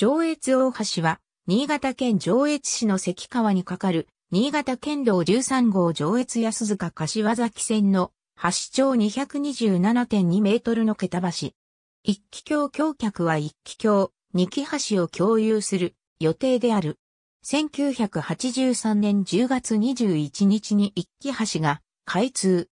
上越大橋は、新潟県上越市の関川に架かる、新潟県道13号上越安塚柏崎線の、橋長227.2メートルの桁橋。一気橋橋脚は一気橋、二気橋を共有する予定である。1983年10月21日に一気橋が開通。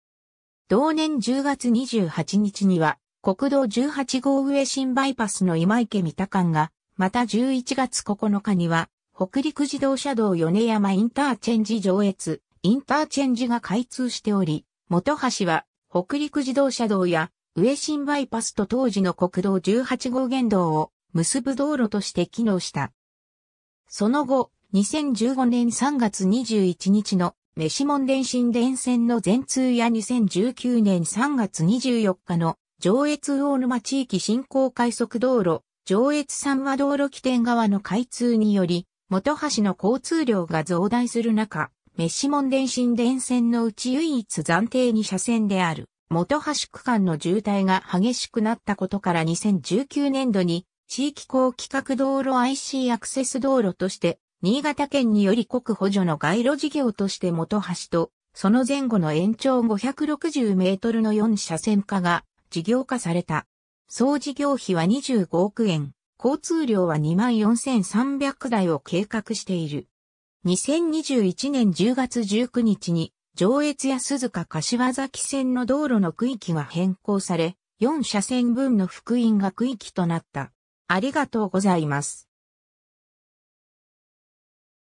同年10月28日には、国道18号上新バイパスの今池三田間がまた11月9日には、北陸自動車道米山インターチェンジ上越、インターチェンジが開通しており、元橋は、北陸自動車道や、上新バイパスと当時の国道18号原道を結ぶ道路として機能した。その後、2015年3月21日のメシモン電信電線の全通や2019年3月24日の上越大沼地域振興快速道路上越三和道路起点側の開通により、元橋の交通量が増大する中、メシモン電信電線のうち唯一暫定に車線である、元橋区間の渋滞が激しくなったことから2019年度に、地域公規格道路 IC アクセス道路として、新潟県により国補助の街路事業として元橋と、その前後の延長560メートルの4車線化が事業化された。総事業費は25億円、交通量は24,300台を計画している。2021年10月19日に上越や鈴鹿柏崎線の道路の区域が変更され、4車線分の福音が区域となった。ありがとうございます。